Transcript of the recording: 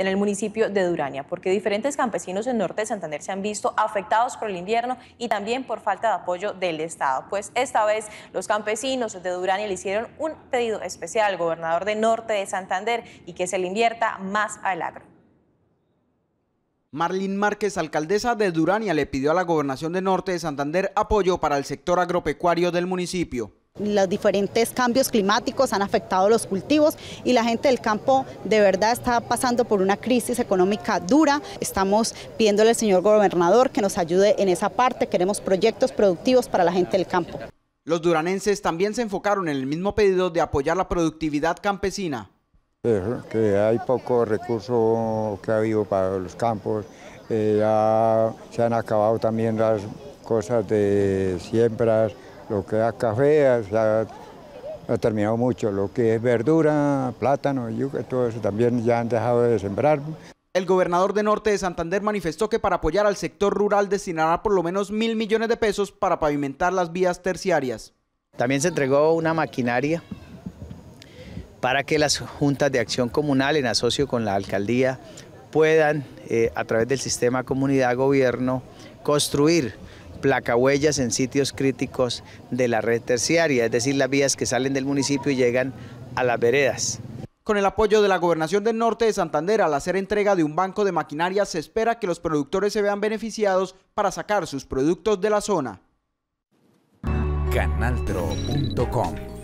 en el municipio de Durania, porque diferentes campesinos en norte de Santander se han visto afectados por el invierno y también por falta de apoyo del Estado. Pues esta vez los campesinos de Durania le hicieron un pedido especial al gobernador de norte de Santander y que se le invierta más al agro. marlín Márquez, alcaldesa de Durania, le pidió a la gobernación de norte de Santander apoyo para el sector agropecuario del municipio los diferentes cambios climáticos han afectado los cultivos y la gente del campo de verdad está pasando por una crisis económica dura. Estamos pidiéndole al señor gobernador que nos ayude en esa parte. Queremos proyectos productivos para la gente del campo. Los duranenses también se enfocaron en el mismo pedido de apoyar la productividad campesina. que hay poco recurso que ha habido para los campos, eh, ya se han acabado también las cosas de siembras, lo que es café ha, terminado mucho. Lo que es verdura, plátano, yuca, todo eso también ya han dejado de sembrar. El gobernador de Norte de Santander manifestó que para apoyar al sector rural destinará por lo menos mil millones de pesos para pavimentar las vías terciarias. También se entregó una maquinaria para que las juntas de acción comunal en asocio con la alcaldía puedan, eh, a través del sistema comunidad-gobierno, construir placahuellas en sitios críticos de la red terciaria, es decir, las vías que salen del municipio y llegan a las veredas. Con el apoyo de la Gobernación del Norte de Santander al hacer entrega de un banco de maquinaria, se espera que los productores se vean beneficiados para sacar sus productos de la zona. Canaltro.com